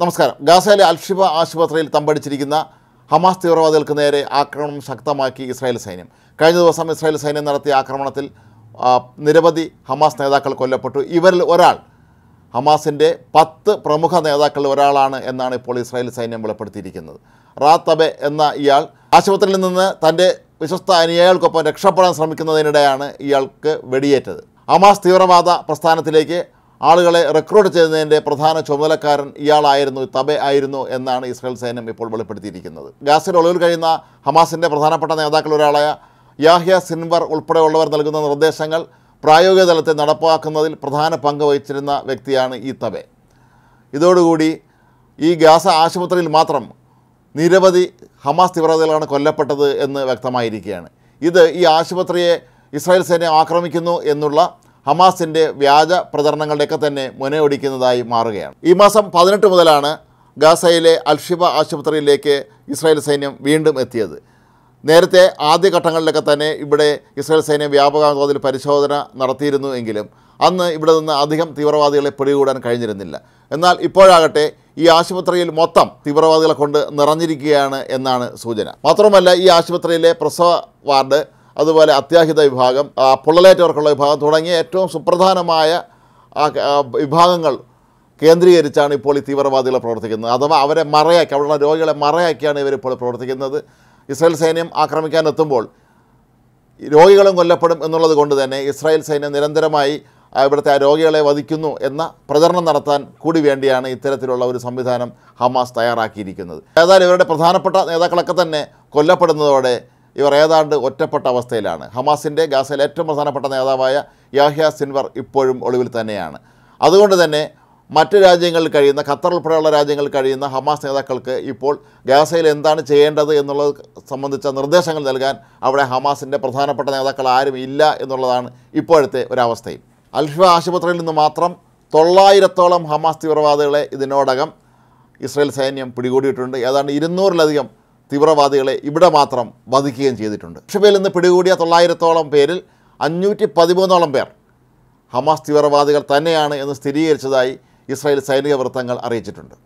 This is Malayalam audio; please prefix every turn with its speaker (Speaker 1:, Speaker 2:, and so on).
Speaker 1: നമസ്കാരം ഗാസയിലെ അൽഷിബ ആശുപത്രിയിൽ തമ്പടിച്ചിരിക്കുന്ന ഹമാസ് തീവ്രവാദികൾക്ക് നേരെ ആക്രമണം ശക്തമാക്കി ഇസ്രായേൽ സൈന്യം കഴിഞ്ഞ ദിവസം ഇസ്രായേൽ സൈന്യം നടത്തിയ ആക്രമണത്തിൽ നിരവധി ഹമാസ് നേതാക്കൾ കൊല്ലപ്പെട്ടു ഇവരിൽ ഒരാൾ ഹമാസിൻ്റെ പത്ത് പ്രമുഖ നേതാക്കളിൽ ഒരാളാണ് എന്നാണ് ഇപ്പോൾ ഇസ്രായേൽ സൈന്യം വെളിപ്പെടുത്തിയിരിക്കുന്നത് റാത്തബെ എന്ന ഇയാൾ ആശുപത്രിയിൽ നിന്ന് തൻ്റെ വിശ്വസ്ത അനുയായികൾക്കൊപ്പം രക്ഷപ്പെടാൻ ശ്രമിക്കുന്നതിനിടെയാണ് ഇയാൾക്ക് വെടിയേറ്റത് ഹമാസ് തീവ്രവാദ പ്രസ്ഥാനത്തിലേക്ക് ആളുകളെ റിക്രൂട്ട് ചെയ്യുന്നതിൻ്റെ പ്രധാന ചുമതലക്കാരൻ ഇയാളായിരുന്നു തബെ ആയിരുന്നു എന്നാണ് ഇസ്രായേൽ സൈന്യം ഇപ്പോൾ വെളിപ്പെടുത്തിയിരിക്കുന്നത് ഗാസിൻ്റെ ഒളിവിൽ കഴിയുന്ന ഹമാസിൻ്റെ പ്രധാനപ്പെട്ട നേതാക്കളിൽ ഒരാളായ യാഹ്യ സിൻവർ ഉൾപ്പെടെയുള്ളവർ നൽകുന്ന നിർദ്ദേശങ്ങൾ പ്രായോഗിക തലത്തിൽ നടപ്പാക്കുന്നതിൽ പ്രധാന പങ്ക് വഹിച്ചിരുന്ന വ്യക്തിയാണ് ഈ തബെ ഇതോടുകൂടി ഈ ഗാസ ആശുപത്രിയിൽ മാത്രം നിരവധി ഹമാസ് തീവ്രവാദികളാണ് കൊല്ലപ്പെട്ടത് എന്ന് വ്യക്തമായിരിക്കുകയാണ് ഇത് ഈ ആശുപത്രിയെ ഇസ്രായേൽ സൈന്യം ആക്രമിക്കുന്നു എന്നുള്ള ഹമാസിൻ്റെ വ്യാജ പ്രചരണങ്ങളുടെയൊക്കെ തന്നെ മുനയൊടിക്കുന്നതായി മാറുകയാണ് ഈ മാസം പതിനെട്ട് മുതലാണ് ഗാസയിലെ അൽഷിബ ആശുപത്രിയിലേക്ക് ഇസ്രായേൽ സൈന്യം വീണ്ടും എത്തിയത് നേരത്തെ ആദ്യഘട്ടങ്ങളിലൊക്കെ തന്നെ ഇവിടെ ഇസ്രായേൽ സൈന്യം വ്യാപക തോതിൽ പരിശോധന നടത്തിയിരുന്നു എങ്കിലും അന്ന് ഇവിടെ നിന്ന് അധികം തീവ്രവാദികളെ പിടികൂടാൻ കഴിഞ്ഞിരുന്നില്ല എന്നാൽ ഇപ്പോഴാകട്ടെ ഈ ആശുപത്രിയിൽ മൊത്തം തീവ്രവാദികളെ കൊണ്ട് നിറഞ്ഞിരിക്കുകയാണ് എന്നാണ് സൂചന മാത്രമല്ല ഈ ആശുപത്രിയിലെ പ്രസവ വാർഡ് അതുപോലെ അത്യാഹിത വിഭാഗം പൊള്ളലേറ്റവർക്കുള്ള വിഭാഗം തുടങ്ങിയ ഏറ്റവും സുപ്രധാനമായ വിഭാഗങ്ങൾ കേന്ദ്രീകരിച്ചാണ് ഇപ്പോൾ ഈ തീവ്രവാദികൾ പ്രവർത്തിക്കുന്നത് അഥവാ അവരെ മറയാക്കി അവിടെയുള്ള രോഗികളെ മറയാക്കിയാണ് ഇവരിപ്പോൾ പ്രവർത്തിക്കുന്നത് ഇസ്രായേൽ സൈന്യം ആക്രമിക്കാൻ എത്തുമ്പോൾ രോഗികളും കൊല്ലപ്പെടും എന്നുള്ളത് കൊണ്ട് തന്നെ ഇസ്രായേൽ സൈന്യം നിരന്തരമായി ഇവിടുത്തെ ആ രോഗികളെ വധിക്കുന്നു എന്ന പ്രചരണം നടത്താൻ കൂടി വേണ്ടിയാണ് ഇത്തരത്തിലുള്ള ഒരു സംവിധാനം ഹമാസ് തയ്യാറാക്കിയിരിക്കുന്നത് ഏതായാലും ഇവരുടെ പ്രധാനപ്പെട്ട നേതാക്കളൊക്കെ തന്നെ കൊല്ലപ്പെടുന്നതോടെ ഇവർ ഏതാണ്ട് ഒറ്റപ്പെട്ട അവസ്ഥയിലാണ് ഹമാസിൻ്റെ ഗാസയിലെ ഏറ്റവും പ്രധാനപ്പെട്ട നേതാവായ യാഹ്യ സിൻവർ ഇപ്പോഴും ഒളിവിൽ തന്നെയാണ് അതുകൊണ്ട് തന്നെ മറ്റ് രാജ്യങ്ങളിൽ കഴിയുന്ന ഖത്തർ ഉൾപ്പെടെയുള്ള രാജ്യങ്ങളിൽ കഴിയുന്ന ഹമാസ് നേതാക്കൾക്ക് ഇപ്പോൾ ഗാസയിൽ എന്താണ് ചെയ്യേണ്ടത് എന്നുള്ളത് സംബന്ധിച്ച നിർദ്ദേശങ്ങൾ നൽകാൻ അവിടെ ഹമാസിൻ്റെ പ്രധാനപ്പെട്ട നേതാക്കൾ ആരും ഇല്ല എന്നുള്ളതാണ് ഇപ്പോഴത്തെ ഒരവസ്ഥയും അൽഫ ആശുപത്രിയിൽ നിന്ന് മാത്രം തൊള്ളായിരത്തോളം ഹമാസ് തീവ്രവാദികളെ ഇതിനോടകം ഇസ്രയേൽ സൈന്യം പിടികൂടിയിട്ടുണ്ട് ഏതാണ്ട് ഇരുന്നൂറിലധികം തീവ്രവാദികളെ ഇവിടെ മാത്രം വധിക്കുകയും ചെയ്തിട്ടുണ്ട് ഷുബയിൽ നിന്ന് പിടികൂടിയ തൊള്ളായിരത്തോളം പേരിൽ അഞ്ഞൂറ്റി പതിമൂന്നോളം പേർ ഹമാസ് തീവ്രവാദികൾ തന്നെയാണ് എന്ന് സ്ഥിരീകരിച്ചതായി ഇസ്രായേൽ സൈനിക വൃത്തങ്ങൾ അറിയിച്ചിട്ടുണ്ട്